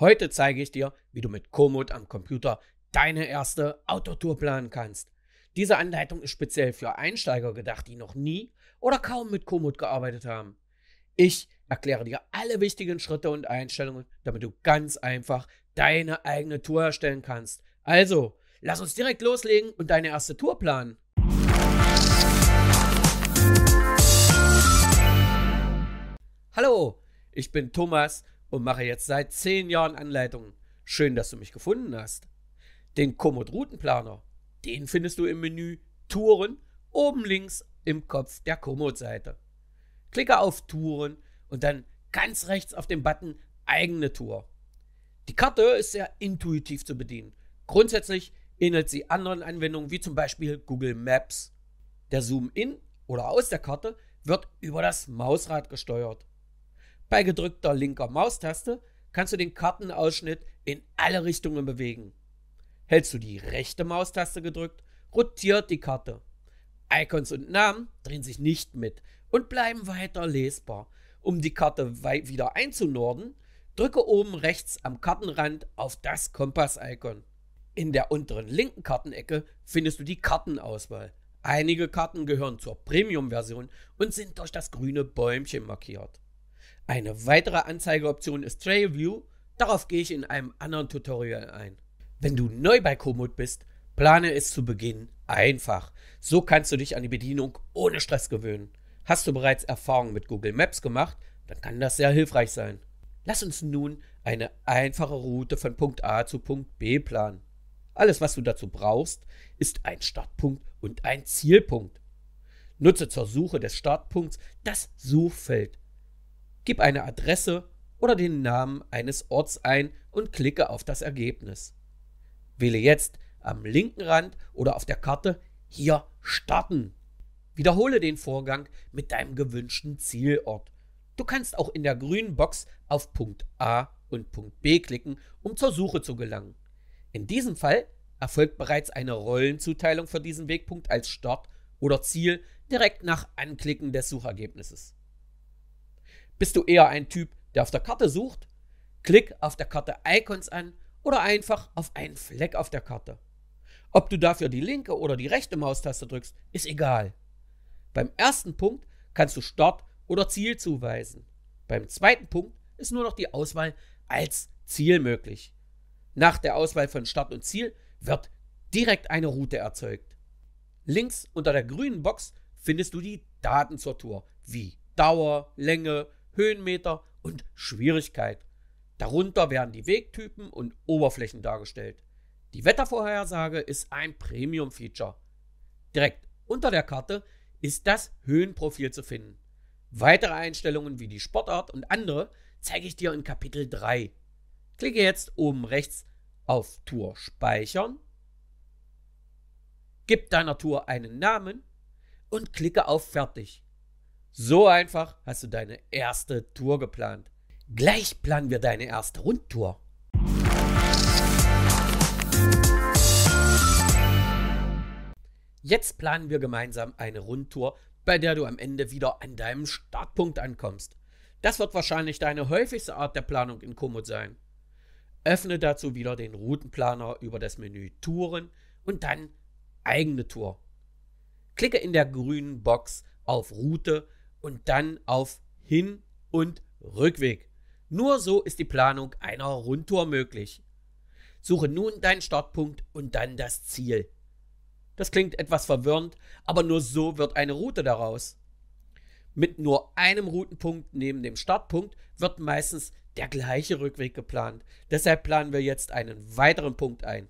Heute zeige ich dir, wie du mit Komoot am Computer deine erste Autotour planen kannst. Diese Anleitung ist speziell für Einsteiger gedacht, die noch nie oder kaum mit Komoot gearbeitet haben. Ich erkläre dir alle wichtigen Schritte und Einstellungen, damit du ganz einfach deine eigene Tour erstellen kannst. Also, lass uns direkt loslegen und deine erste Tour planen. Hallo, ich bin Thomas und mache jetzt seit zehn Jahren Anleitungen. Schön, dass du mich gefunden hast. Den Komoot-Routenplaner, den findest du im Menü Touren oben links im Kopf der Komoot-Seite. Klicke auf Touren und dann ganz rechts auf den Button Eigene Tour. Die Karte ist sehr intuitiv zu bedienen. Grundsätzlich ähnelt sie anderen Anwendungen wie zum Beispiel Google Maps. Der Zoom in oder aus der Karte wird über das Mausrad gesteuert. Bei gedrückter linker Maustaste kannst du den Kartenausschnitt in alle Richtungen bewegen. Hältst du die rechte Maustaste gedrückt, rotiert die Karte. Icons und Namen drehen sich nicht mit und bleiben weiter lesbar. Um die Karte wieder einzunorden, drücke oben rechts am Kartenrand auf das Kompass-Icon. In der unteren linken Kartenecke findest du die Kartenauswahl. Einige Karten gehören zur Premium-Version und sind durch das grüne Bäumchen markiert. Eine weitere Anzeigeoption ist TrailView. Darauf gehe ich in einem anderen Tutorial ein. Wenn du neu bei Komoot bist, plane es zu Beginn einfach. So kannst du dich an die Bedienung ohne Stress gewöhnen. Hast du bereits Erfahrungen mit Google Maps gemacht, dann kann das sehr hilfreich sein. Lass uns nun eine einfache Route von Punkt A zu Punkt B planen. Alles, was du dazu brauchst, ist ein Startpunkt und ein Zielpunkt. Nutze zur Suche des Startpunkts das Suchfeld. Gib eine Adresse oder den Namen eines Orts ein und klicke auf das Ergebnis. Wähle jetzt am linken Rand oder auf der Karte hier starten. Wiederhole den Vorgang mit deinem gewünschten Zielort. Du kannst auch in der grünen Box auf Punkt A und Punkt B klicken, um zur Suche zu gelangen. In diesem Fall erfolgt bereits eine Rollenzuteilung für diesen Wegpunkt als Start oder Ziel direkt nach Anklicken des Suchergebnisses. Bist du eher ein Typ, der auf der Karte sucht? Klick auf der Karte Icons an oder einfach auf einen Fleck auf der Karte. Ob du dafür die linke oder die rechte Maustaste drückst, ist egal. Beim ersten Punkt kannst du Start oder Ziel zuweisen. Beim zweiten Punkt ist nur noch die Auswahl als Ziel möglich. Nach der Auswahl von Start und Ziel wird direkt eine Route erzeugt. Links unter der grünen Box findest du die Daten zur Tour, wie Dauer, Länge, Höhenmeter und Schwierigkeit. Darunter werden die Wegtypen und Oberflächen dargestellt. Die Wettervorhersage ist ein Premium-Feature. Direkt unter der Karte ist das Höhenprofil zu finden. Weitere Einstellungen wie die Sportart und andere zeige ich dir in Kapitel 3. Klicke jetzt oben rechts auf Tour speichern, gib deiner Tour einen Namen und klicke auf Fertig. So einfach hast du deine erste Tour geplant. Gleich planen wir deine erste Rundtour. Jetzt planen wir gemeinsam eine Rundtour, bei der du am Ende wieder an deinem Startpunkt ankommst. Das wird wahrscheinlich deine häufigste Art der Planung in Komoot sein. Öffne dazu wieder den Routenplaner über das Menü Touren und dann eigene Tour. Klicke in der grünen Box auf Route und dann auf Hin- und Rückweg. Nur so ist die Planung einer Rundtour möglich. Suche nun deinen Startpunkt und dann das Ziel. Das klingt etwas verwirrend, aber nur so wird eine Route daraus. Mit nur einem Routenpunkt neben dem Startpunkt wird meistens der gleiche Rückweg geplant. Deshalb planen wir jetzt einen weiteren Punkt ein.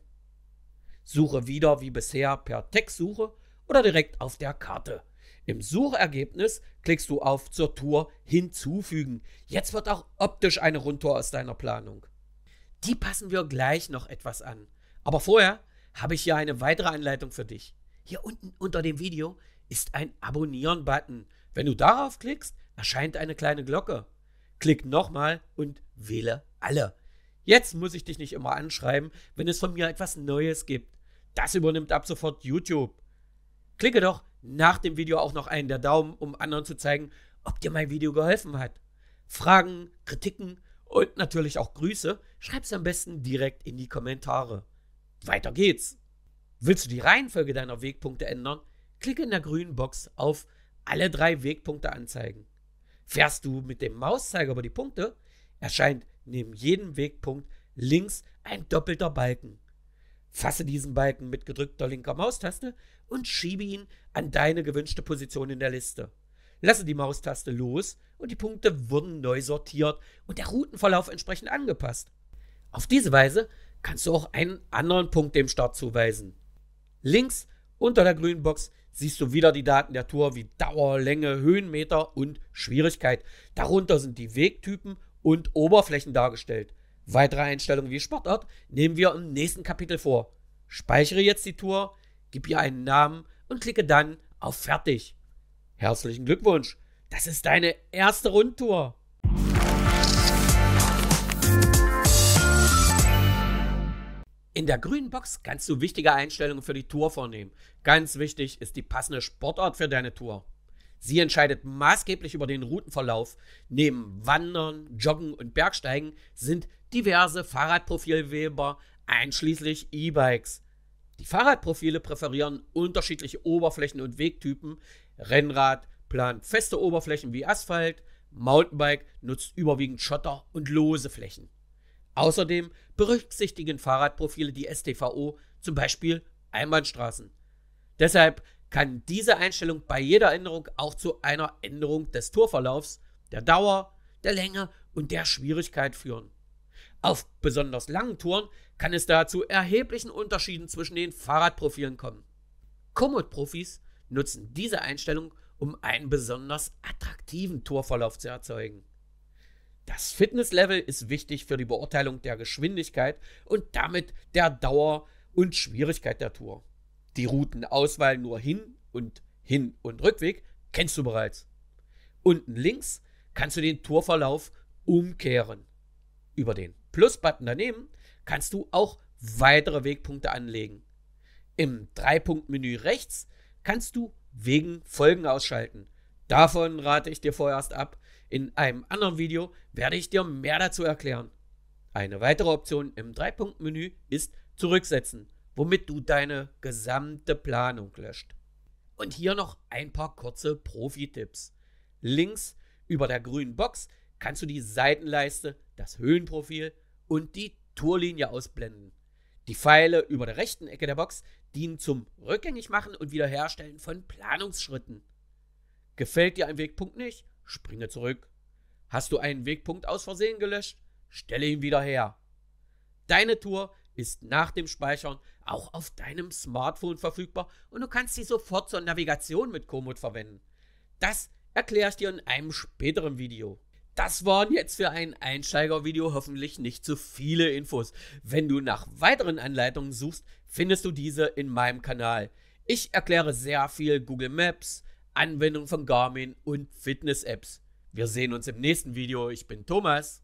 Suche wieder wie bisher per Textsuche oder direkt auf der Karte. Im Suchergebnis klickst du auf zur Tour hinzufügen. Jetzt wird auch optisch eine Rundtour aus deiner Planung. Die passen wir gleich noch etwas an. Aber vorher habe ich hier eine weitere Anleitung für dich. Hier unten unter dem Video ist ein Abonnieren-Button. Wenn du darauf klickst, erscheint eine kleine Glocke. Klick nochmal und wähle alle. Jetzt muss ich dich nicht immer anschreiben, wenn es von mir etwas Neues gibt. Das übernimmt ab sofort YouTube. Klicke doch nach dem Video auch noch einen der Daumen, um anderen zu zeigen, ob dir mein Video geholfen hat. Fragen, Kritiken und natürlich auch Grüße schreib's am besten direkt in die Kommentare. Weiter geht's. Willst du die Reihenfolge deiner Wegpunkte ändern? Klicke in der grünen Box auf alle drei Wegpunkte anzeigen. Fährst du mit dem Mauszeiger über die Punkte, erscheint neben jedem Wegpunkt links ein doppelter Balken. Fasse diesen Balken mit gedrückter linker Maustaste und schiebe ihn an deine gewünschte Position in der Liste. Lasse die Maustaste los und die Punkte wurden neu sortiert und der Routenverlauf entsprechend angepasst. Auf diese Weise kannst du auch einen anderen Punkt dem Start zuweisen. Links unter der grünen Box siehst du wieder die Daten der Tour wie Dauer, Länge, Höhenmeter und Schwierigkeit. Darunter sind die Wegtypen und Oberflächen dargestellt. Weitere Einstellungen wie Sportart nehmen wir im nächsten Kapitel vor. Speichere jetzt die Tour, gib ihr einen Namen und klicke dann auf Fertig. Herzlichen Glückwunsch, das ist deine erste Rundtour. In der grünen Box kannst du wichtige Einstellungen für die Tour vornehmen. Ganz wichtig ist die passende Sportart für deine Tour. Sie entscheidet maßgeblich über den Routenverlauf. Neben Wandern, Joggen und Bergsteigen sind diverse Fahrradprofilweber, einschließlich E-Bikes. Die Fahrradprofile präferieren unterschiedliche Oberflächen und Wegtypen. Rennrad plant feste Oberflächen wie Asphalt, Mountainbike nutzt überwiegend Schotter und lose Flächen. Außerdem berücksichtigen Fahrradprofile die STVO, zum Beispiel Einbahnstraßen. Deshalb kann diese Einstellung bei jeder Änderung auch zu einer Änderung des Tourverlaufs, der Dauer, der Länge und der Schwierigkeit führen. Auf besonders langen Touren kann es da zu erheblichen Unterschieden zwischen den Fahrradprofilen kommen. Komoot-Profis nutzen diese Einstellung, um einen besonders attraktiven Torverlauf zu erzeugen. Das Fitnesslevel ist wichtig für die Beurteilung der Geschwindigkeit und damit der Dauer und Schwierigkeit der Tour. Die Routenauswahl nur hin und hin und Rückweg kennst du bereits. Unten links kannst du den Torverlauf umkehren über den Plus-Button daneben kannst du auch weitere Wegpunkte anlegen. Im Dreipunkt-Menü rechts kannst du wegen Folgen ausschalten. Davon rate ich dir vorerst ab. In einem anderen Video werde ich dir mehr dazu erklären. Eine weitere Option im Dreipunkt-Menü ist Zurücksetzen, womit du deine gesamte Planung löscht. Und hier noch ein paar kurze Profi-Tipps. Links über der grünen Box kannst du die Seitenleiste, das Höhenprofil und die Torlinie ausblenden. Die Pfeile über der rechten Ecke der Box dienen zum Rückgängigmachen und Wiederherstellen von Planungsschritten. Gefällt dir ein Wegpunkt nicht? Springe zurück. Hast du einen Wegpunkt aus Versehen gelöscht? Stelle ihn wieder her. Deine Tour ist nach dem Speichern auch auf deinem Smartphone verfügbar und du kannst sie sofort zur Navigation mit Komoot verwenden. Das erkläre ich dir in einem späteren Video. Das waren jetzt für ein Einsteigervideo hoffentlich nicht zu viele Infos. Wenn du nach weiteren Anleitungen suchst, findest du diese in meinem Kanal. Ich erkläre sehr viel Google Maps, Anwendung von Garmin und Fitness-Apps. Wir sehen uns im nächsten Video. Ich bin Thomas.